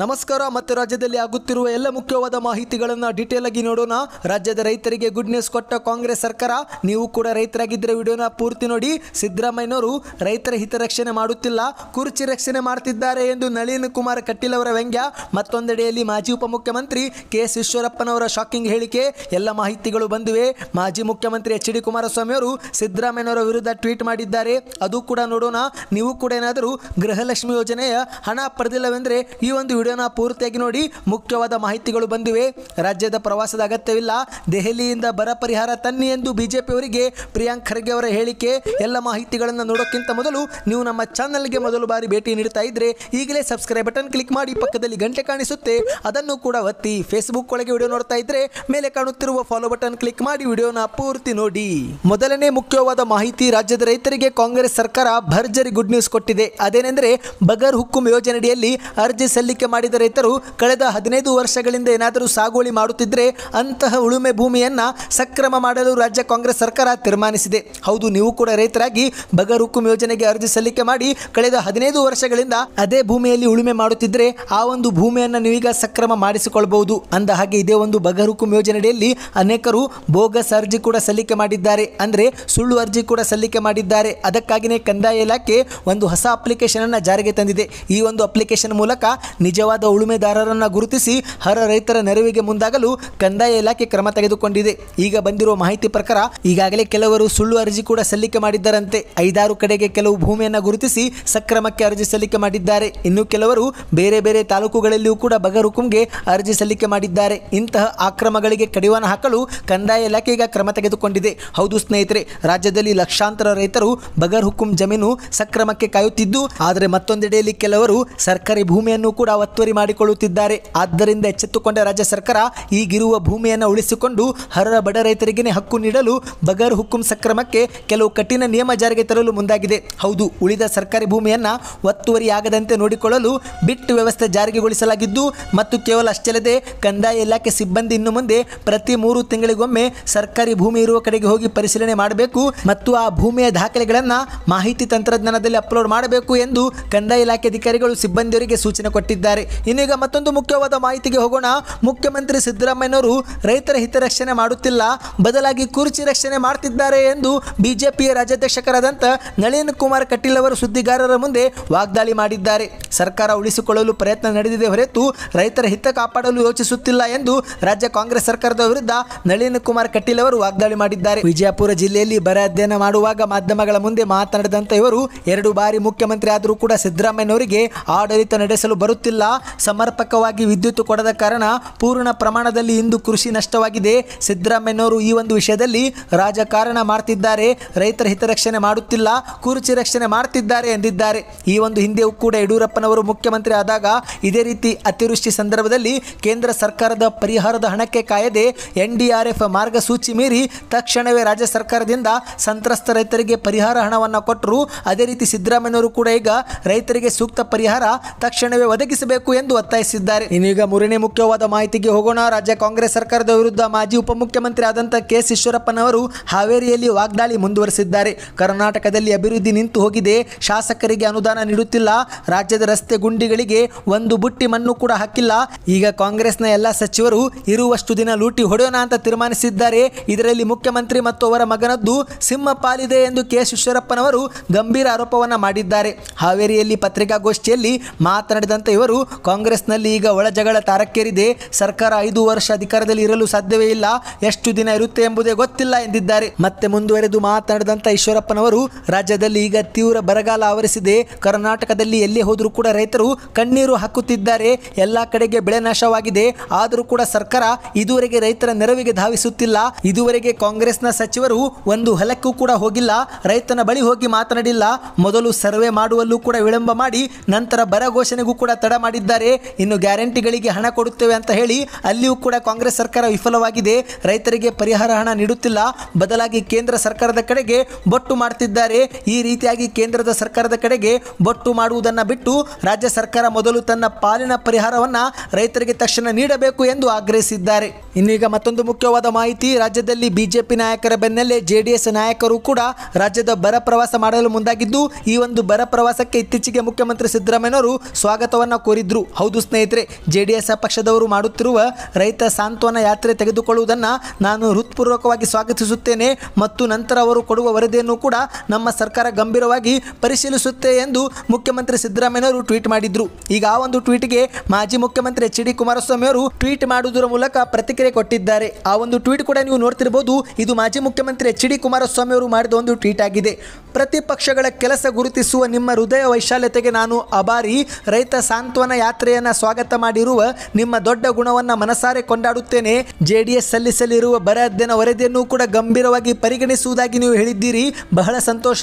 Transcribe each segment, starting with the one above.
ನಮಸ್ಕಾರ ಮತ್ತೆ ರಾಜ್ಯದಲ್ಲಿ ಆಗುತ್ತಿರುವ ಎಲ್ಲ ಮುಖ್ಯವಾದ ಮಾಹಿತಿಗಳನ್ನು ಡೀಟೇಲ್ ಆಗಿ ನೋಡೋಣ ರಾಜ್ಯದ ರೈತರಿಗೆ ಗುಡ್ ನ್ಯೂಸ್ ಕೊಟ್ಟ ಕಾಂಗ್ರೆಸ್ ಸರ್ಕಾರ ನೀವು ಕೂಡ ರೈತರಾಗಿದ್ದರೆ ವಿಡಿಯೋನ ಪೂರ್ತಿ ನೋಡಿ ಸಿದ್ದರಾಮಯ್ಯನವರು ರೈತರ ಹಿತರಕ್ಷಣೆ ಮಾಡುತ್ತಿಲ್ಲ ಕುರ್ಚಿ ರಕ್ಷಣೆ ಮಾಡುತ್ತಿದ್ದಾರೆ ಎಂದು ನಳಿನ್ ಕುಮಾರ್ ಕಟೀಲ್ ಅವರ ವ್ಯಂಗ್ಯ ಮತ್ತೊಂದೆಡೆಯಲ್ಲಿ ಮಾಜಿ ಉಪಮುಖ್ಯಮಂತ್ರಿ ಕೆ ಎಸ್ ಈಶ್ವರಪ್ಪನವರ ಶಾಕಿಂಗ್ ಹೇಳಿಕೆ ಎಲ್ಲ ಮಾಹಿತಿಗಳು ಬಂದಿವೆ ಮಾಜಿ ಮುಖ್ಯಮಂತ್ರಿ ಎಚ್ ಡಿ ಕುಮಾರಸ್ವಾಮಿ ಅವರು ಸಿದ್ದರಾಮಯ್ಯನವರ ವಿರುದ್ಧ ಟ್ವೀಟ್ ಮಾಡಿದ್ದಾರೆ ಅದು ಕೂಡ ನೋಡೋಣ ನೀವು ಕೂಡ ಏನಾದರೂ ಗೃಹಲಕ್ಷ್ಮಿ ಯೋಜನೆಯ ಹಣ ಪಡೆದಿಲ್ಲವೆಂದರೆ ಈ ಒಂದು ವಿಡಿಯೋನ ಪೂರ್ತಿಯಾಗಿ ನೋಡಿ ಮುಖ್ಯವಾದ ಮಾಹಿತಿಗಳು ಬಂದಿವೆ ರಾಜ್ಯದ ಪ್ರವಾಸದ ಅಗತ್ಯವಿಲ್ಲ ದೆಹಲಿಯಿಂದ ಬರ ಪರಿಹಾರ ತನ್ನಿ ಎಂದು ಬಿಜೆಪಿ ಅವರಿಗೆ ಪ್ರಿಯಾಂಕ್ ಖರ್ಗೆ ಅವರ ಹೇಳಿಕೆ ಎಲ್ಲ ಮಾಹಿತಿಗಳನ್ನು ನೋಡೋಕ್ಕಿಂತ ಮೊದಲು ನೀವು ನಮ್ಮ ಚಾನಲ್ಗೆ ಮೊದಲು ಬಾರಿ ಭೇಟಿ ನೀಡ್ತಾ ಇದ್ರೆ ಈಗಲೇ ಸಬ್ಸ್ಕ್ರೈಬ್ ಬಟನ್ ಕ್ಲಿಕ್ ಮಾಡಿ ಪಕ್ಕದಲ್ಲಿ ಗಂಟೆ ಕಾಣಿಸುತ್ತೆ ಅದನ್ನು ಕೂಡ ಒತ್ತಿ ಫೇಸ್ಬುಕ್ ಒಳಗೆ ವಿಡಿಯೋ ನೋಡ್ತಾ ಇದ್ದರೆ ಮೇಲೆ ಕಾಣುತ್ತಿರುವ ಫಾಲೋ ಬಟನ್ ಕ್ಲಿಕ್ ಮಾಡಿ ವಿಡಿಯೋನ ಪೂರ್ತಿ ನೋಡಿ ಮೊದಲನೇ ಮುಖ್ಯವಾದ ಮಾಹಿತಿ ರಾಜ್ಯದ ರೈತರಿಗೆ ಕಾಂಗ್ರೆಸ್ ಸರ್ಕಾರ ಭರ್ಜರಿ ಗುಡ್ ನ್ಯೂಸ್ ಕೊಟ್ಟಿದೆ ಅದೇನೆಂದರೆ ಬಗರ್ ಹುಕ್ಕುಂ ಯೋಜನೆಯಡಿಯಲ್ಲಿ ಅರ್ಜಿ ಸಲ್ಲಿಕೆ ಮಾಡಿದ ರೈತರು ಕಳೆದ ಹದಿನೈದು ವರ್ಷಗಳಿಂದ ಏನಾದರೂ ಸಾಗುವಳಿ ಮಾಡುತ್ತಿದ್ದರೆ ಅಂತಹ ಉಳುಮೆ ಭೂಮಿಯನ್ನು ಸಕ್ರಮ ಮಾಡಲು ರಾಜ್ಯ ಕಾಂಗ್ರೆಸ್ ಸರ್ಕಾರ ತೀರ್ಮಾನಿಸಿದೆ ಹೌದು ನೀವು ಕೂಡ ರೈತರಾಗಿ ಬಗರುಕುಂ ಯೋಜನೆಗೆ ಅರ್ಜಿ ಸಲ್ಲಿಕೆ ಮಾಡಿ ಕಳೆದ ಹದಿನೈದು ವರ್ಷಗಳಿಂದ ಅದೇ ಭೂಮಿಯಲ್ಲಿ ಉಳುಮೆ ಮಾಡುತ್ತಿದ್ದರೆ ಆ ಒಂದು ಭೂಮಿಯನ್ನು ನೀವೀಗ ಸಕ್ರಮ ಮಾಡಿಸಿಕೊಳ್ಳಬಹುದು ಅಂದ ಹಾಗೆ ಇದೇ ಒಂದು ಬಗರುಕುಂ ಯೋಜನೆಯಡಿಯಲ್ಲಿ ಅನೇಕರು ಬೋಗಸ್ ಅರ್ಜಿ ಕೂಡ ಸಲ್ಲಿಕೆ ಮಾಡಿದ್ದಾರೆ ಅಂದರೆ ಸುಳ್ಳು ಅರ್ಜಿ ಕೂಡ ಸಲ್ಲಿಕೆ ಮಾಡಿದ್ದಾರೆ ಅದಕ್ಕಾಗಿಯೇ ಕಂದಾಯ ಇಲಾಖೆ ಒಂದು ಹೊಸ ಅಪ್ಲಿಕೇಶನ್ ಅನ್ನು ಜಾರಿಗೆ ತಂದಿದೆ ಈ ಒಂದು ಅಪ್ಲಿಕೇಶನ್ ಮೂಲಕ ನಿಜ ನಿಜವಾದ ಉಳುಮೆದಾರರನ್ನು ಗುರುತಿಸಿ ಹರ ರೈತರ ನೆರವಿಗೆ ಮುಂದಾಗಲು ಕಂದಾಯ ಇಲಾಖೆ ಕ್ರಮ ತೆಗೆದುಕೊಂಡಿದೆ ಈಗ ಬಂದಿರುವ ಮಾಹಿತಿ ಪ್ರಕಾರ ಈಗಾಗಲೇ ಕೆಲವರು ಸುಳ್ಳು ಅರ್ಜಿ ಕೂಡ ಸಲ್ಲಿಕೆ ಮಾಡಿದ್ದರಂತೆ ಐದಾರು ಕಡೆಗೆ ಕೆಲವು ಭೂಮಿಯನ್ನು ಗುರುತಿಸಿ ಸಕ್ರಮಕ್ಕೆ ಅರ್ಜಿ ಸಲ್ಲಿಕೆ ಮಾಡಿದ್ದಾರೆ ಇನ್ನು ಕೆಲವರು ಬೇರೆ ಬೇರೆ ತಾಲೂಕುಗಳಲ್ಲಿಯೂ ಕೂಡ ಬಗರುಕುಂಗೆ ಅರ್ಜಿ ಸಲ್ಲಿಕೆ ಮಾಡಿದ್ದಾರೆ ಇಂತಹ ಆಕ್ರಮಗಳಿಗೆ ಕಡಿವಾಣ ಹಾಕಲು ಕಂದಾಯ ಇಲಾಖೆ ಈಗ ಕ್ರಮ ತೆಗೆದುಕೊಂಡಿದೆ ಹೌದು ಸ್ನೇಹಿತರೆ ರಾಜ್ಯದಲ್ಲಿ ಲಕ್ಷಾಂತರ ರೈತರು ಬಗರ್ ಹುಕುಂ ಜಮೀನು ಸಕ್ರಮಕ್ಕೆ ಕಾಯುತ್ತಿದ್ದು ಆದರೆ ಮತ್ತೊಂದೆಡೆಯಲ್ಲಿ ಕೆಲವರು ಸರ್ಕಾರಿ ಭೂಮಿಯನ್ನು ಕೂಡ ಒತ್ತುವರಿ ಮಾಡಿಕೊಳ್ಳುತ್ತಿದ್ದಾರೆ ಆದ್ದರಿಂದ ಎಚ್ಚೆತ್ತುಕೊಂಡ ರಾಜ್ಯ ಸರ್ಕಾರ ಈಗಿರುವ ಭೂಮಿಯನ್ನು ಉಳಿಸಿಕೊಂಡು ಹರ ಬಡ ರೈತರಿಗೆ ಹಕ್ಕು ನೀಡಲು ಬಗರ್ ಹುಕುಂ ಸಕ್ರಮಕ್ಕೆ ಕೆಲವು ಕಠಿಣ ನಿಯಮ ಜಾರಿಗೆ ತರಲು ಮುಂದಾಗಿದೆ ಹೌದು ಉಳಿದ ಸರ್ಕಾರಿ ಭೂಮಿಯನ್ನು ಒತ್ತುವರಿಯಾಗದಂತೆ ನೋಡಿಕೊಳ್ಳಲು ಬಿಟ್ ವ್ಯವಸ್ಥೆ ಜಾರಿಗೊಳಿಸಲಾಗಿದ್ದು ಮತ್ತು ಕೇವಲ ಅಷ್ಟಲ್ಲದೆ ಕಂದಾಯ ಇಲಾಖೆ ಸಿಬ್ಬಂದಿ ಇನ್ನು ಮುಂದೆ ಪ್ರತಿ ಮೂರು ತಿಂಗಳಿಗೊಮ್ಮೆ ಸರ್ಕಾರಿ ಭೂಮಿ ಇರುವ ಕಡೆಗೆ ಹೋಗಿ ಪರಿಶೀಲನೆ ಮಾಡಬೇಕು ಮತ್ತು ಆ ಭೂಮಿಯ ದಾಖಲೆಗಳನ್ನು ಮಾಹಿತಿ ತಂತ್ರಜ್ಞಾನದಲ್ಲಿ ಅಪ್ಲೋಡ್ ಮಾಡಬೇಕು ಎಂದು ಕಂದಾಯ ಇಲಾಖೆ ಅಧಿಕಾರಿಗಳು ಸಿಬ್ಬಂದಿಯವರಿಗೆ ಸೂಚನೆ ಕೊಟ್ಟಿದ್ದಾರೆ ಹೇಳಿದ್ದಾರೆ ಇನ್ನೀಗ ಮತ್ತೊಂದು ಮುಖ್ಯವಾದ ಮಾಹಿತಿಗೆ ಹೋಗೋಣ ಮುಖ್ಯಮಂತ್ರಿ ಸಿದ್ದರಾಮಯ್ಯನವರು ರೈತರ ಹಿತರಕ್ಷಣೆ ಮಾಡುತ್ತಿಲ್ಲ ಬದಲಾಗಿ ಕುರ್ಚಿ ರಕ್ಷಣೆ ಮಾಡ್ತಿದ್ದಾರೆ ಎಂದು ಬಿಜೆಪಿಯ ರಾಜ್ಯಾಧ್ಯಕ್ಷಕರಾದಂಥ ನಳಿನ್ ಕುಮಾರ್ ಕಟೀಲ್ ಅವರು ಸುದ್ದಿಗಾರರ ಮುಂದೆ ವಾಗ್ದಾಳಿ ಮಾಡಿದ್ದಾರೆ ಸರ್ಕಾರ ಉಳಿಸಿಕೊಳ್ಳಲು ಪ್ರಯತ್ನ ನಡೆದಿದೆ ಹೊರತು ರೈತರ ಹಿತ ಕಾಪಾಡಲು ಯೋಚಿಸುತ್ತಿಲ್ಲ ಎಂದು ರಾಜ್ಯ ಕಾಂಗ್ರೆಸ್ ಸರ್ಕಾರದ ವಿರುದ್ಧ ನಳಿನ್ ಕುಮಾರ್ ಕಟೀಲ್ ಅವರು ವಾಗ್ದಾಳಿ ಮಾಡಿದ್ದಾರೆ ವಿಜಯಪುರ ಜಿಲ್ಲೆಯಲ್ಲಿ ಬರ ಅಧ್ಯಯನ ಮಾಡುವಾಗ ಮಾಧ್ಯಮಗಳ ಮುಂದೆ ಮಾತನಾಡಿದಂಥ ಇವರು ಎರಡು ಬಾರಿ ಮುಖ್ಯಮಂತ್ರಿ ಆದರೂ ಕೂಡ ಸಿದ್ದರಾಮಯ್ಯನವರಿಗೆ ಆಡಳಿತ ನಡೆಸಲು ಬರುತ್ತಿಲ್ಲ ಸಮರ್ಪಕವಾಗಿ ವಿದ್ಯುತ್ ಕೊಡದ ಕಾರಣ ಪೂರ್ಣ ಪ್ರಮಾಣದಲ್ಲಿ ಇಂದು ಕೃಷಿ ನಷ್ಟವಾಗಿದೆ ಸಿದ್ದರಾಮಯ್ಯನವರು ಈ ಒಂದು ವಿಷಯದಲ್ಲಿ ರಾಜಕಾರಣ ಮಾಡ್ತಿದ್ದಾರೆ ರೈತರ ಹಿತರಕ್ಷಣೆ ಮಾಡುತ್ತಿಲ್ಲ ಕುರುಚಿ ರಕ್ಷಣೆ ಮಾಡ್ತಿದ್ದಾರೆ ಎಂದಿದ್ದಾರೆ ಈ ಒಂದು ಹಿಂದೆಯೂ ಕೂಡ ಯಡಿಯೂರಪ್ಪನವರು ಮುಖ್ಯಮಂತ್ರಿ ಆದಾಗ ಇದೇ ರೀತಿ ಅತಿವೃಷ್ಟಿ ಸಂದರ್ಭದಲ್ಲಿ ಕೇಂದ್ರ ಸರ್ಕಾರದ ಪರಿಹಾರದ ಹಣಕ್ಕೆ ಕಾಯದೆ ಎನ್ಡಿಆರ್ಎಫ್ ಮಾರ್ಗಸೂಚಿ ಮೀರಿ ತಕ್ಷಣವೇ ರಾಜ್ಯ ಸರ್ಕಾರದಿಂದ ಸಂತ್ರಸ್ತ ರೈತರಿಗೆ ಪರಿಹಾರ ಹಣವನ್ನು ಕೊಟ್ಟರು ಅದೇ ರೀತಿ ಸಿದ್ದರಾಮಯ್ಯವರು ಕೂಡ ಈಗ ರೈತರಿಗೆ ಸೂಕ್ತ ಪರಿಹಾರ ತಕ್ಷಣವೇ ಒದಗಿಸಬೇಕು ಮಾಡಬೇಕು ಎಂದು ಒತ್ತಾಯಿಸಿದ್ದಾರೆ ಇನ್ನೀಗ ಮೂರನೇ ಮುಖ್ಯವಾದ ಮಾಹಿತಿಗೆ ಹೋಗೋಣ ರಾಜ್ಯ ಕಾಂಗ್ರೆಸ್ ಸರ್ಕಾರದ ವಿರುದ್ಧ ಮಾಜಿ ಉಪಮುಖ್ಯಮಂತ್ರಿ ಆದಂತಹ ಕೆಎಸ್ ಈಶ್ವರಪ್ಪನವರು ಹಾವೇರಿಯಲ್ಲಿ ವಾಗ್ದಾಳಿ ಮುಂದುವರೆಸಿದ್ದಾರೆ ಕರ್ನಾಟಕದಲ್ಲಿ ಅಭಿವೃದ್ಧಿ ನಿಂತು ಹೋಗಿದೆ ಶಾಸಕರಿಗೆ ಅನುದಾನ ನೀಡುತ್ತಿಲ್ಲ ರಾಜ್ಯದ ರಸ್ತೆ ಗುಂಡಿಗಳಿಗೆ ಒಂದು ಬುಟ್ಟಿ ಮಣ್ಣು ಕೂಡ ಹಾಕಿಲ್ಲ ಈಗ ಕಾಂಗ್ರೆಸ್ನ ಎಲ್ಲಾ ಸಚಿವರು ಇರುವಷ್ಟು ದಿನ ಲೂಟಿ ಹೊಡೆಯೋಣ ಅಂತ ತೀರ್ಮಾನಿಸಿದ್ದಾರೆ ಇದರಲ್ಲಿ ಮುಖ್ಯಮಂತ್ರಿ ಮತ್ತು ಅವರ ಮಗನದ್ದು ಸಿಂಹ ಪಾಲಿದೆ ಎಂದು ಕೆ ಈಶ್ವರಪ್ಪನವರು ಗಂಭೀರ ಆರೋಪವನ್ನು ಮಾಡಿದ್ದಾರೆ ಹಾವೇರಿಯಲ್ಲಿ ಪತ್ರಿಕಾಗೋಷ್ಠಿಯಲ್ಲಿ ಮಾತನಾಡಿದಂತೆ ಇವರು ಕಾಂಗ್ರೆಸ್ನಲ್ಲಿ ಈಗ ಒಳ ಜಗಳ ತಾರಕ್ಕೇರಿದೆ ಸರ್ಕಾರ ಐದು ವರ್ಷ ಅಧಿಕಾರದಲ್ಲಿ ಇರಲು ಸಾಧ್ಯವೇ ಇಲ್ಲ ಎಷ್ಟು ದಿನ ಇರುತ್ತೆ ಎಂಬುದೇ ಗೊತ್ತಿಲ್ಲ ಎಂದಿದ್ದಾರೆ ಮತ್ತೆ ಮುಂದುವರೆದು ಮಾತನಾಡಿದಂತ ಈಶ್ವರಪ್ಪನವರು ರಾಜ್ಯದಲ್ಲಿ ಈಗ ತೀವ್ರ ಬರಗಾಲ ಆವರಿಸಿದೆ ಕರ್ನಾಟಕದಲ್ಲಿ ಎಲ್ಲಿ ಹೋದರೂ ಕೂಡ ರೈತರು ಕಣ್ಣೀರು ಹಾಕುತ್ತಿದ್ದಾರೆ ಎಲ್ಲ ಕಡೆಗೆ ಬೆಳೆ ನಾಶವಾಗಿದೆ ಆದರೂ ಕೂಡ ಸರ್ಕಾರ ಇದುವರೆಗೆ ರೈತರ ನೆರವಿಗೆ ಧಾವಿಸುತ್ತಿಲ್ಲ ಇದುವರೆಗೆ ಕಾಂಗ್ರೆಸ್ನ ಸಚಿವರು ಒಂದು ಹೊಲಕ್ಕೂ ಕೂಡ ಹೋಗಿಲ್ಲ ರೈತನ ಬಳಿ ಹೋಗಿ ಮಾತನಾಡಿಲ್ಲ ಮೊದಲು ಸರ್ವೆ ಮಾಡುವಲ್ಲೂ ಕೂಡ ವಿಳಂಬ ಮಾಡಿ ನಂತರ ಬರ ಘೋಷಣೆಗೂ ಕೂಡ ತಡ ಮಾಡಿ ಮಾಡಿದ್ದಾರೆ ಇನ್ನು ಗ್ಯಾರಂಟಿಗಳಿಗೆ ಹಣ ಕೊಡುತ್ತೇವೆ ಅಂತ ಹೇಳಿ ಅಲ್ಲಿಯೂ ಕೂಡ ಕಾಂಗ್ರೆಸ್ ಸರ್ಕಾರ ವಿಫಲವಾಗಿದೆ ರೈತರಿಗೆ ಪರಿಹಾರ ಹಣ ನೀಡುತ್ತಿಲ್ಲ ಬದಲಾಗಿ ಕೇಂದ್ರ ಸರ್ಕಾರದ ಕಡೆಗೆ ಬೊಟ್ಟು ಮಾಡ್ತಿದ್ದಾರೆ ಈ ರೀತಿಯಾಗಿ ಕೇಂದ್ರದ ಸರ್ಕಾರದ ಕಡೆಗೆ ಬೊಟ್ಟು ಮಾಡುವುದನ್ನು ಬಿಟ್ಟು ರಾಜ್ಯ ಸರ್ಕಾರ ಮೊದಲು ತನ್ನ ಪಾಲಿನ ಪರಿಹಾರವನ್ನು ರೈತರಿಗೆ ತಕ್ಷಣ ನೀಡಬೇಕು ಎಂದು ಆಗ್ರಹಿಸಿದ್ದಾರೆ ಇನ್ನೀಗ ಮತ್ತೊಂದು ಮುಖ್ಯವಾದ ಮಾಹಿತಿ ರಾಜ್ಯದಲ್ಲಿ ಬಿಜೆಪಿ ನಾಯಕರ ಬೆನ್ನಲ್ಲೇ ಜೆಡಿಎಸ್ ನಾಯಕರು ಕೂಡ ರಾಜ್ಯದ ಬರ ಪ್ರವಾಸ ಮಾಡಲು ಮುಂದಾಗಿದ್ದು ಈ ಒಂದು ಬರ ಪ್ರವಾಸಕ್ಕೆ ಇತ್ತೀಚೆಗೆ ಮುಖ್ಯಮಂತ್ರಿ ಸಿದ್ದರಾಮಯ್ಯನವರು ಸ್ವಾಗತವನ್ನು ಕೋರಿದ್ದಾರೆ ಮಾಡಿದ್ರು ಹೌದು ಸ್ನೇಹಿತರೆ ಜೆ ಪಕ್ಷದವರು ಮಾಡುತ್ತಿರುವ ರೈತ ಸಾಂತ್ವನ ಯಾತ್ರೆ ತೆಗೆದುಕೊಳ್ಳುವುದನ್ನು ನಾನು ಹೃತ್ಪೂರ್ವಕವಾಗಿ ಸ್ವಾಗತಿಸುತ್ತೇನೆ ಮತ್ತು ನಂತರ ಅವರು ಕೊಡುವ ವರದಿಯನ್ನು ಕೂಡ ನಮ್ಮ ಸರ್ಕಾರ ಗಂಭೀರವಾಗಿ ಪರಿಶೀಲಿಸುತ್ತೆ ಎಂದು ಮುಖ್ಯಮಂತ್ರಿ ಸಿದ್ದರಾಮಯ್ಯವರು ಟ್ವೀಟ್ ಮಾಡಿದ್ರು ಈಗ ಆ ಒಂದು ಟ್ವೀಟ್ಗೆ ಮಾಜಿ ಮುಖ್ಯಮಂತ್ರಿ ಎಚ್ ಡಿ ಕುಮಾರಸ್ವಾಮಿ ಅವರು ಟ್ವೀಟ್ ಮಾಡುವುದರ ಮೂಲಕ ಪ್ರತಿಕ್ರಿಯೆ ಕೊಟ್ಟಿದ್ದಾರೆ ಆ ಒಂದು ಟ್ವೀಟ್ ಕೂಡ ನೀವು ನೋಡ್ತಿರ್ಬೋದು ಇದು ಮಾಜಿ ಮುಖ್ಯಮಂತ್ರಿ ಎಚ್ ಡಿ ಕುಮಾರಸ್ವಾಮಿ ಅವರು ಮಾಡಿದ ಒಂದು ಟ್ವೀಟ್ ಆಗಿದೆ ಪ್ರತಿಪಕ್ಷಗಳ ಕೆಲಸ ಗುರುತಿಸುವ ನಿಮ್ಮ ಹೃದಯ ವೈಶಾಲ್ಯತೆಗೆ ನಾನು ಅಬಾರಿ ರೈತ ಸಾಂತ್ವನ ಯಾತ್ರೆಯನ್ನು ಸ್ವಾಗತ ಮಾಡಿರುವ ನಿಮ್ಮ ದೊಡ್ಡ ಗುಣವನ್ನು ಮನಸಾರೆ ಕೊಂಡಾಡುತ್ತೇನೆ ಜೆಡಿಎಸ್ ಸಲ್ಲಿಸಲಿರುವ ಬರ ಅಧ್ಯಯನ ವರದಿಯನ್ನು ಕೂಡ ಗಂಭೀರವಾಗಿ ಪರಿಗಣಿಸುವುದಾಗಿ ನೀವು ಹೇಳಿದ್ದೀರಿ ಬಹಳ ಸಂತೋಷ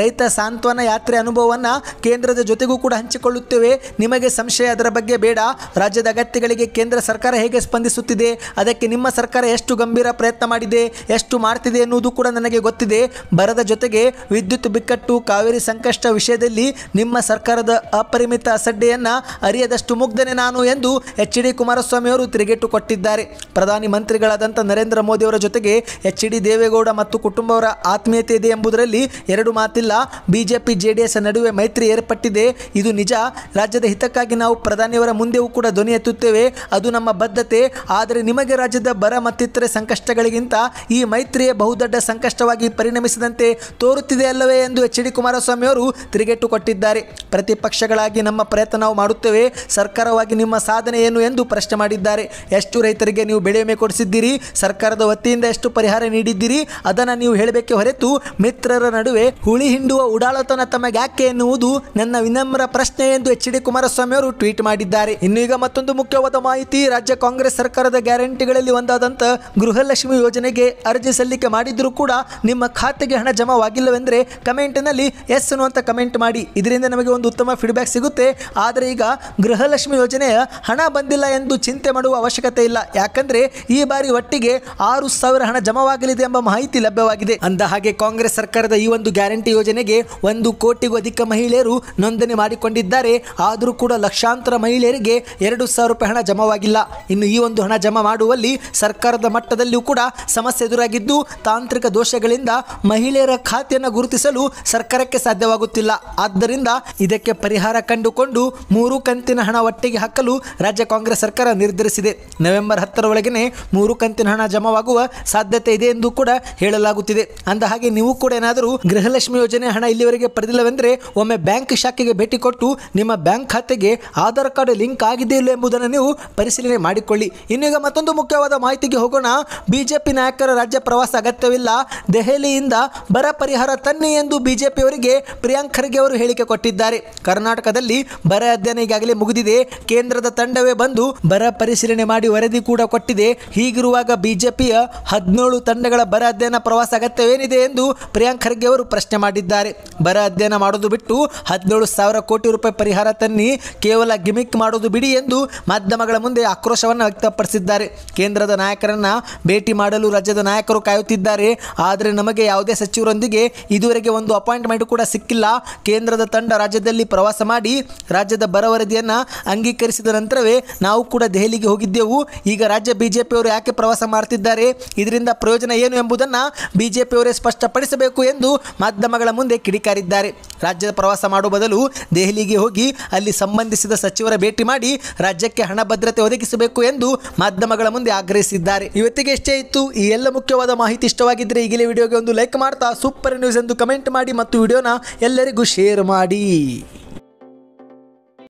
ರೈತ ಸಾಂತ್ವನ ಯಾತ್ರೆ ಅನುಭವವನ್ನು ಕೇಂದ್ರದ ಜೊತೆಗೂ ಕೂಡ ಹಂಚಿಕೊಳ್ಳುತ್ತೇವೆ ನಿಮಗೆ ಸಂಶಯ ಅದರ ಬಗ್ಗೆ ಬೇಡ ರಾಜ್ಯದ ಅಗತ್ಯಗಳಿಗೆ ಕೇಂದ್ರ ಸರ್ಕಾರ ಹೇಗೆ ಸ್ಪಂದಿಸುತ್ತಿದೆ ಅದಕ್ಕೆ ನಿಮ್ಮ ಸರ್ಕಾರ ಎಷ್ಟು ಗಂಭೀರ ಪ್ರಯತ್ನ ಮಾಡಿದೆ ಎಷ್ಟು ಮಾಡ್ತಿದೆ ಎನ್ನುವುದು ಕೂಡ ನನಗೆ ಗೊತ್ತಿದೆ ಬರದ ಜೊತೆಗೆ ವಿದ್ಯುತ್ ಬಿಕ್ಕಟ್ಟು ಕಾವೇರಿ ಸಂಕಷ್ಟ ವಿಷಯದಲ್ಲಿ ನಿಮ್ಮ ಸರ್ಕಾರದ ಅಪರಿಮಿತ ಅಸಡ್ಡೆಯನ್ನು ಅರಿಯದಷ್ಟು ಮುಗ್ಧನೆ ನಾನು ಎಂದು ಎಚ್ ಡಿ ಕುಮಾರಸ್ವಾಮಿಯವರು ತಿರುಗೇಟು ಕೊಟ್ಟಿದ್ದಾರೆ ಪ್ರಧಾನಿ ಮಂತ್ರಿಗಳಾದಂಥ ನರೇಂದ್ರ ಮೋದಿಯವರ ಜೊತೆಗೆ ಎಚ್ ಡಿ ದೇವೇಗೌಡ ಮತ್ತು ಕುಟುಂಬವರ ಆತ್ಮೀಯತೆ ಇದೆ ಎಂಬುದರಲ್ಲಿ ಎರಡು ಮಾತಿಲ್ಲ ಬಿಜೆಪಿ ಜೆಡಿಎಸ್ ನಡುವೆ ಮೈತ್ರಿ ಏರ್ಪಟ್ಟಿದೆ ಇದು ನಿಜ ರಾಜ್ಯದ ಹಿತಕ್ಕಾಗಿ ನಾವು ಪ್ರಧಾನಿಯವರ ಮುಂದೆಯೂ ಕೂಡ ಧ್ವನಿ ಎತ್ತುತ್ತೇವೆ ಅದು ನಮ್ಮ ಬದ್ಧತೆ ಆದರೆ ನಿಮಗೆ ರಾಜ್ಯದ ಬರ ಮತ್ತಿತರೆ ಸಂಕಷ್ಟಗಳಿಗಿಂತ ಈ ಮೈತ್ರಿಯೇ ಬಹುದೊಡ್ಡ ಸಂಕಷ್ಟವಾಗಿ ಪರಿಣಮಿಸಿದಂತೆ ತೋರುತ್ತಿದೆ ಅಲ್ಲವೇ ಎಂದು ಎಚ್ ಡಿ ಅವರು ತಿರುಗೇಟು ಕೊಟ್ಟಿದ್ದಾರೆ ಪ್ರತಿಪಕ್ಷಗಳಾಗಿ ನಮ್ಮ ಪ್ರಯತ್ನ ನಾವು ಮಾಡುತ್ತೇವೆ ಸರ್ಕಾರವಾಗಿ ನಿಮ್ಮ ಸಾಧನೆ ಏನು ಎಂದು ಪ್ರಶ್ನೆ ಮಾಡಿದ್ದಾರೆ ಎಷ್ಟು ರೈತರಿಗೆ ನೀವು ಬೆಳೆ ವಿಮೆ ಕೊಡಿಸಿದ್ದೀರಿ ಸರ್ಕಾರದ ವತಿಯಿಂದ ಎಷ್ಟು ಪರಿಹಾರ ನೀಡಿದ್ದೀರಿ ಅದನ್ನು ನೀವು ಹೇಳಬೇಕೆ ಹೊರತು ಮಿತ್ರರ ನಡುವೆ ಹುಳಿ ಹಿಂಡುವ ಉಡಾಳತನ ತಮಗೆ ಯಾಕೆ ಎನ್ನುವುದು ನನ್ನ ವಿನಮ್ರ ಪ್ರಶ್ನೆ ಎಂದು ಎಚ್ ಡಿ ಕುಮಾರಸ್ವಾಮಿ ಅವರು ಟ್ವೀಟ್ ಮಾಡಿದ್ದಾರೆ ಇನ್ನು ಈಗ ಮತ್ತೊಂದು ಮುಖ್ಯವಾದ ಮಾಹಿತಿ ರಾಜ್ಯ ಕಾಂಗ್ರೆಸ್ ಸರ್ಕಾರದ ಗ್ಯಾರಂಟಿಗಳಲ್ಲಿ ಒಂದಾದಂಥ ಗೃಹಲಕ್ಷ್ಮಿ ಯೋಜನೆಗೆ ಅರ್ಜಿ ಸಲ್ಲಿಕೆ ಮಾಡಿದ್ರೂ ಕೂಡ ನಿಮ್ಮ ಖಾತೆಗೆ ಹಣ ಜಮಾವಾಗಿಲ್ಲವೆಂದರೆ ಕಮೆಂಟ್ನಲ್ಲಿ ಎಸ್ ಅನ್ನುವಂಥ ಕಮೆಂಟ್ ಮಾಡಿ ಇದರಿಂದ ನಮಗೆ ಒಂದು ಉತ್ತಮ ಫೀಡ್ಬ್ಯಾಕ್ ಸಿಗುತ್ತೆ ಆದರೆ ಈಗ ಗೃಹಲಕ್ಷ್ಮಿ ಯೋಜನೆಯ ಹಣ ಬಂದಿಲ್ಲ ಎಂದು ಚಿಂತೆ ಮಾಡುವ ಅವಶ್ಯಕತೆ ಇಲ್ಲ ಯಾಕಂದ್ರೆ ಈ ಬಾರಿ ಒಟ್ಟಿಗೆ ಆರು ಸಾವಿರ ಹಣ ಜಮವಾಗಲಿದೆ ಎಂಬ ಮಾಹಿತಿ ಲಭ್ಯವಾಗಿದೆ ಅಂದ ಹಾಗೆ ಕಾಂಗ್ರೆಸ್ ಸರ್ಕಾರದ ಈ ಒಂದು ಗ್ಯಾರಂಟಿ ಯೋಜನೆಗೆ ಒಂದು ಕೋಟಿಗೂ ಅಧಿಕ ಮಹಿಳೆಯರು ನೋಂದಣಿ ಮಾಡಿಕೊಂಡಿದ್ದಾರೆ ಆದರೂ ಕೂಡ ಲಕ್ಷಾಂತರ ಮಹಿಳೆಯರಿಗೆ ಎರಡು ಸಾವಿರ ರೂಪಾಯಿ ಹಣ ಜಮವಾಗಿಲ್ಲ ಇನ್ನು ಈ ಒಂದು ಹಣ ಜಮಾ ಮಾಡುವಲ್ಲಿ ಸರ್ಕಾರದ ಮಟ್ಟದಲ್ಲಿಯೂ ಕೂಡ ಸಮಸ್ಯೆ ಎದುರಾಗಿದ್ದು ತಾಂತ್ರಿಕ ದೋಷಗಳಿಂದ ಮಹಿಳೆಯರ ಖಾತೆಯನ್ನು ಗುರುತಿಸಲು ಸರ್ಕಾರಕ್ಕೆ ಸಾಧ್ಯವಾಗುತ್ತಿಲ್ಲ ಆದ್ದರಿಂದ ಇದಕ್ಕೆ ಪರಿಹಾರ ಕಂಡುಕೊಂಡು ಮೂರು ಕಂತಿನ ಹಣ ಒಟ್ಟಿಗೆ ಹಾಕಲು ರಾಜ್ಯ ಕಾಂಗ್ರೆಸ್ ಸರ್ಕಾರ ನಿರ್ಧರಿಸಿದೆ ನವೆಂಬರ್ ಹತ್ತರ ಒಳಗೇ ಮೂರು ಕಂತಿನ ಹಣ ಜಮಾವಾಗುವ ಸಾಧ್ಯತೆ ಇದೆ ಎಂದು ಕೂಡ ಹೇಳಲಾಗುತ್ತಿದೆ ಅಂದ ಹಾಗೆ ನೀವು ಕೂಡ ಏನಾದರೂ ಗೃಹಲಕ್ಷ್ಮಿ ಯೋಜನೆ ಹಣ ಇಲ್ಲಿವರೆಗೆ ಪಡೆದಿಲ್ಲವೆಂದರೆ ಒಮ್ಮೆ ಬ್ಯಾಂಕ್ ಶಾಖೆಗೆ ಭೇಟಿ ಕೊಟ್ಟು ನಿಮ್ಮ ಬ್ಯಾಂಕ್ ಖಾತೆಗೆ ಆಧಾರ್ ಕಾರ್ಡ್ ಲಿಂಕ್ ಆಗಿದೆ ಇಲ್ಲ ಎಂಬುದನ್ನು ನೀವು ಪರಿಶೀಲನೆ ಮಾಡಿಕೊಳ್ಳಿ ಇನ್ನೀಗ ಮತ್ತೊಂದು ಮುಖ್ಯವಾದ ಮಾಹಿತಿಗೆ ಹೋಗೋಣ ಬಿಜೆಪಿ ನಾಯಕರ ರಾಜ್ಯ ಪ್ರವಾಸ ಅಗತ್ಯವಿಲ್ಲ ದೆಹಲಿಯಿಂದ ಬರ ಪರಿಹಾರ ತನ್ನಿ ಎಂದು ಬಿಜೆಪಿಯವರಿಗೆ ಪ್ರಿಯಾಂಕ್ ಖರ್ಗೆ ಅವರು ಹೇಳಿಕೆ ಕೊಟ್ಟಿದ್ದಾರೆ ಕರ್ನಾಟಕದಲ್ಲಿ ಬರ ಅಧ್ಯಯನ ಈಗಾಗಲೇ ಮುಗಿದಿದೆ ಕೇಂದ್ರದ ತಂಡವೇ ಬಂದು ಬರ ಪರಿಶೀಲನೆ ಮಾಡಿ ವರದಿ ಕೂಡ ಕೊಟ್ಟಿದೆ ಹೀಗಿರುವಾಗ ಬಿಜೆಪಿಯ ಹದಿನೇಳು ತಂಡಗಳ ಬರ ಅಧ್ಯಯನ ಪ್ರವಾಸ ಅಗತ್ಯವೇನಿದೆ ಎಂದು ಪ್ರಿಯಾಂಕ್ ಖರ್ಗೆ ಅವರು ಪ್ರಶ್ನೆ ಮಾಡಿದ್ದಾರೆ ಬರ ಅಧ್ಯಯನ ಮಾಡೋದು ಬಿಟ್ಟು ಹದಿನೇಳು ಸಾವಿರ ಕೋಟಿ ರೂಪಾಯಿ ಪರಿಹಾರ ತನ್ನಿ ಕೇವಲ ಗಿಮಿಕ್ ಮಾಡೋದು ಬಿಡಿ ಎಂದು ಮಾಧ್ಯಮಗಳ ಮುಂದೆ ಆಕ್ರೋಶವನ್ನು ವ್ಯಕ್ತಪಡಿಸಿದ್ದಾರೆ ಕೇಂದ್ರದ ನಾಯಕರನ್ನ ಭೇಟಿ ಮಾಡಲು ರಾಜ್ಯದ ನಾಯಕರು ಕಾಯುತ್ತಿದ್ದಾರೆ ಆದರೆ ನಮಗೆ ಯಾವುದೇ ಸಚಿವರೊಂದಿಗೆ ಇದುವರೆಗೆ ಒಂದು ಅಪಾಯಿಂಟ್ಮೆಂಟ್ ಕೂಡ ಸಿಕ್ಕಿಲ್ಲ ಕೇಂದ್ರದ ತಂಡ ರಾಜ್ಯದಲ್ಲಿ ಪ್ರವಾಸ ಮಾಡಿ ರಾಜ್ಯದ ಬರ ವರದಿಯನ್ನು ಅಂಗೀಕರಿಸಿದ ನಂತರವೇ ನಾವು ಕೂಡ ದೆಹಲಿಗೆ ಹೋಗಿದ್ದೆವು ಈಗ ರಾಜ್ಯ ಬಿಜೆಪಿಯವರು ಯಾಕೆ ಪ್ರವಾಸ ಮಾಡ್ತಿದ್ದಾರೆ ಇದರಿಂದ ಪ್ರಯೋಜನ ಏನು ಎಂಬುದನ್ನು ಬಿಜೆಪಿಯವರೇ ಸ್ಪಷ್ಟಪಡಿಸಬೇಕು ಎಂದು ಮಾಧ್ಯಮಗಳ ಮುಂದೆ ಕಿಡಿಕಾರಿದ್ದಾರೆ ರಾಜ್ಯದ ಪ್ರವಾಸ ಮಾಡುವ ಬದಲು ದೆಹಲಿಗೆ ಹೋಗಿ ಅಲ್ಲಿ ಸಂಬಂಧಿಸಿದ ಸಚಿವರ ಭೇಟಿ ಮಾಡಿ ರಾಜ್ಯಕ್ಕೆ ಹಣ ಭದ್ರತೆ ಒದಗಿಸಬೇಕು ಎಂದು ಮಾಧ್ಯಮಗಳ ಮುಂದೆ ಆಗ್ರಹಿಸಿದ್ದಾರೆ ಇವತ್ತಿಗೆ ಎಷ್ಟೇ ಇತ್ತು ಈ ಎಲ್ಲ ಮುಖ್ಯವಾದ ಮಾಹಿತಿ ಇಷ್ಟವಾಗಿದ್ದರೆ ಈಗಲೇ ವಿಡಿಯೋಗೆ ಒಂದು ಲೈಕ್ ಮಾಡ್ತಾ ಸೂಪರ್ ನ್ಯೂಸ್ ಎಂದು ಕಮೆಂಟ್ ಮಾಡಿ ಮತ್ತು ವಿಡಿಯೋನ ಎಲ್ಲರಿಗೂ ಶೇರ್ ಮಾಡಿ